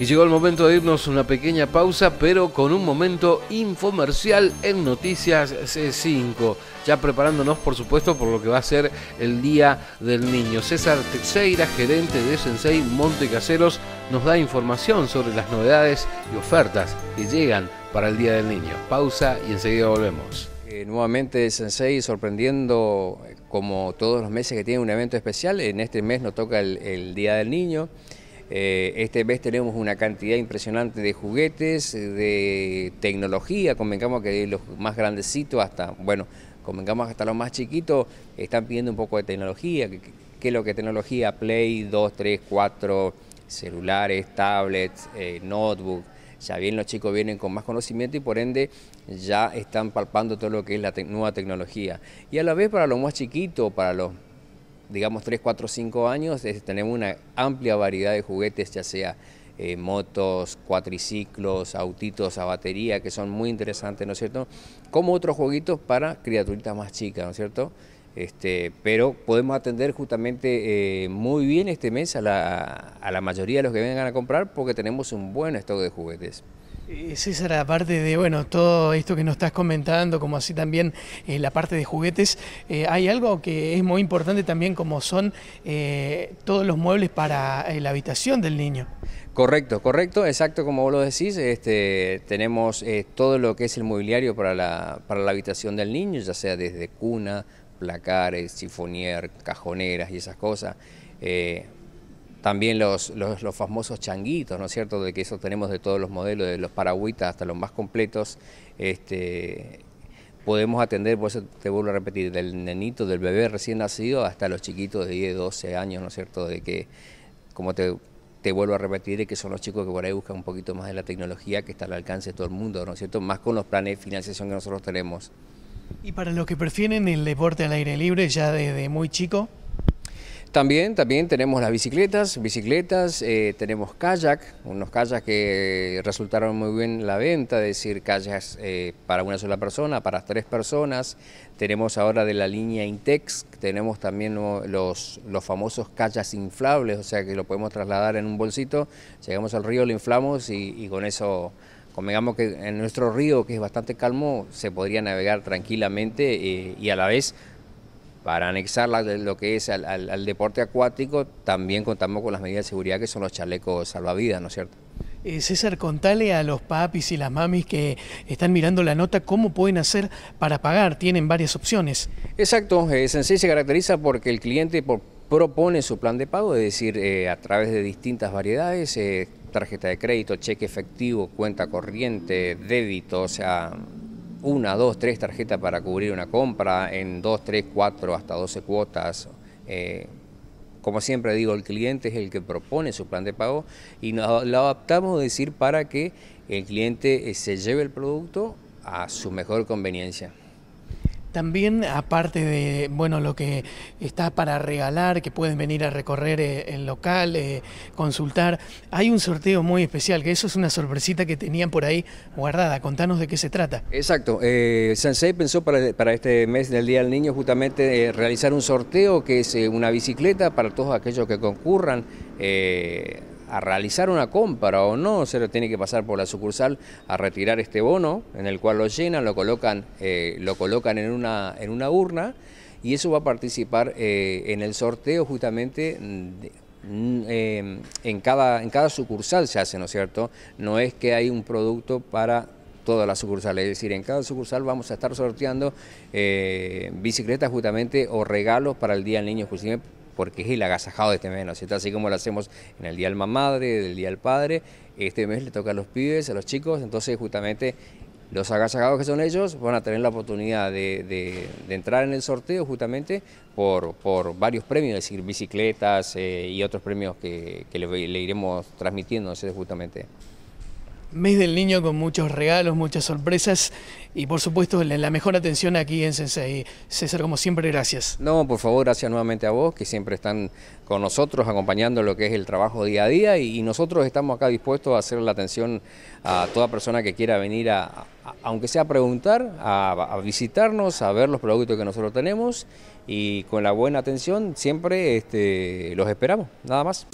Y llegó el momento de irnos una pequeña pausa, pero con un momento infomercial en Noticias C5. Ya preparándonos, por supuesto, por lo que va a ser el Día del Niño. César Teixeira, gerente de Sensei Monte Caseros, nos da información sobre las novedades y ofertas que llegan para el Día del Niño. Pausa y enseguida volvemos. Eh, nuevamente Sensei sorprendiendo, eh, como todos los meses que tiene un evento especial, en este mes nos toca el Día del Niño. Eh, este mes tenemos una cantidad impresionante de juguetes, eh, de tecnología, convengamos que los más grandecitos hasta, bueno, convengamos hasta los más chiquitos, están pidiendo un poco de tecnología, ¿qué es lo que tecnología, Play 2, 3, 4, celulares, tablets, eh, notebook. Ya bien los chicos vienen con más conocimiento y por ende ya están palpando todo lo que es la nueva tecnología. Y a la vez para los más chiquitos, para los digamos, 3, 4, 5 años, tenemos una amplia variedad de juguetes, ya sea eh, motos, cuatriciclos, autitos a batería, que son muy interesantes, ¿no es cierto? Como otros jueguitos para criaturitas más chicas, ¿no es cierto? Este, pero podemos atender justamente eh, muy bien este mes a la, a la mayoría de los que vengan a comprar porque tenemos un buen stock de juguetes. Eh, César, aparte de bueno, todo esto que nos estás comentando, como así también eh, la parte de juguetes, eh, hay algo que es muy importante también como son todos los muebles para la habitación del niño. Correcto, correcto, exacto como vos lo decís, este, tenemos todo lo que es el mobiliario para la, para la habitación del niño, ya sea desde cuna, placares, sifonier, cajoneras y esas cosas también los, los, famosos changuitos, ¿no es cierto?, de que eso tenemos de todos los modelos, de los paragüitas hasta los más completos, este, podemos atender, por eso te vuelvo a repetir, del nenito, del bebé recién nacido hasta los chiquitos de 10, 12 años, ¿no es cierto?, de que, como te, vuelvo a repetir, que son los chicos que por ahí buscan un poquito más de la tecnología que está al alcance de todo el mundo, ¿no es cierto?, más con los planes de financiación que nosotros tenemos. Y para los que prefieren el deporte al aire libre ya desde muy chico, también, también tenemos las bicicletas, bicicletas, eh, tenemos kayak, unos kayak que resultaron muy bien la venta, es decir, kayaks eh, para una sola persona, para tres personas. Tenemos ahora de la línea Intex, tenemos también los, famosos kayaks inflables, o sea que lo podemos trasladar en un bolsito, llegamos al río, lo inflamos y, con eso convengamos que en nuestro río, que es bastante calmo, se podría navegar tranquilamente eh, y a la vez para anexar lo que es al, deporte acuático, también contamos con las medidas de seguridad que son los chalecos salvavidas, ¿no es cierto? Eh, César, contale a los papis y las mamis que están mirando la nota cómo pueden hacer para pagar. Tienen varias opciones. Exacto, eh, Sensei se caracteriza porque el cliente propone su plan de pago, es decir, eh, a través de distintas variedades, eh, tarjeta de crédito, cheque efectivo, cuenta corriente, débito, o sea, una, dos, tres tarjetas para cubrir una compra en dos, tres, cuatro, hasta doce cuotas. Eh, como siempre digo, el cliente es el que propone su plan de pago y nos lo adaptamos, decir, para que el cliente eh, se lleve el producto a su mejor conveniencia. También, aparte de bueno, lo que está para regalar, que pueden venir a recorrer eh, el local, eh, consultar, hay un sorteo muy especial, que eso es una sorpresita que tenían por ahí guardada. Contanos de qué se trata. Exacto. Eh, Sensei pensó para, este mes del Día del Niño justamente eh, realizar un sorteo que es una bicicleta para todos aquellos que concurran a realizar una compra o no, se lo tiene que pasar por la sucursal a retirar este bono, en el cual lo llenan, lo colocan, eh, lo colocan en, una, en una urna y eso va a participar eh, en el sorteo justamente mm, eh, en, cada, en cada sucursal se hace, ¿no es cierto? No es que hay un producto para todas las sucursales, es decir, en cada sucursal vamos a estar sorteando bicicletas justamente o regalos para el Día del Niño, porque es el agasajado de este mes, Así como lo hacemos en el Día del Mamadre, del Día del Padre, este mes le toca a los pibes, a los chicos, entonces justamente los agasajados que son ellos van a tener la oportunidad de, entrar en el sorteo justamente por, varios premios, es decir, bicicletas eh, y otros premios que, le, iremos transmitiendo, justamente. Mes del niño con muchos regalos, muchas sorpresas y por supuesto la mejor atención aquí en Sensei. César, como siempre, gracias. No, por favor, gracias nuevamente a vos que siempre están con nosotros acompañando lo que es el trabajo día a día y, nosotros estamos acá dispuestos a hacer la atención a toda persona que quiera venir a, aunque sea a preguntar, a, visitarnos, a ver los productos que nosotros tenemos y con la buena atención siempre este, los esperamos, nada más.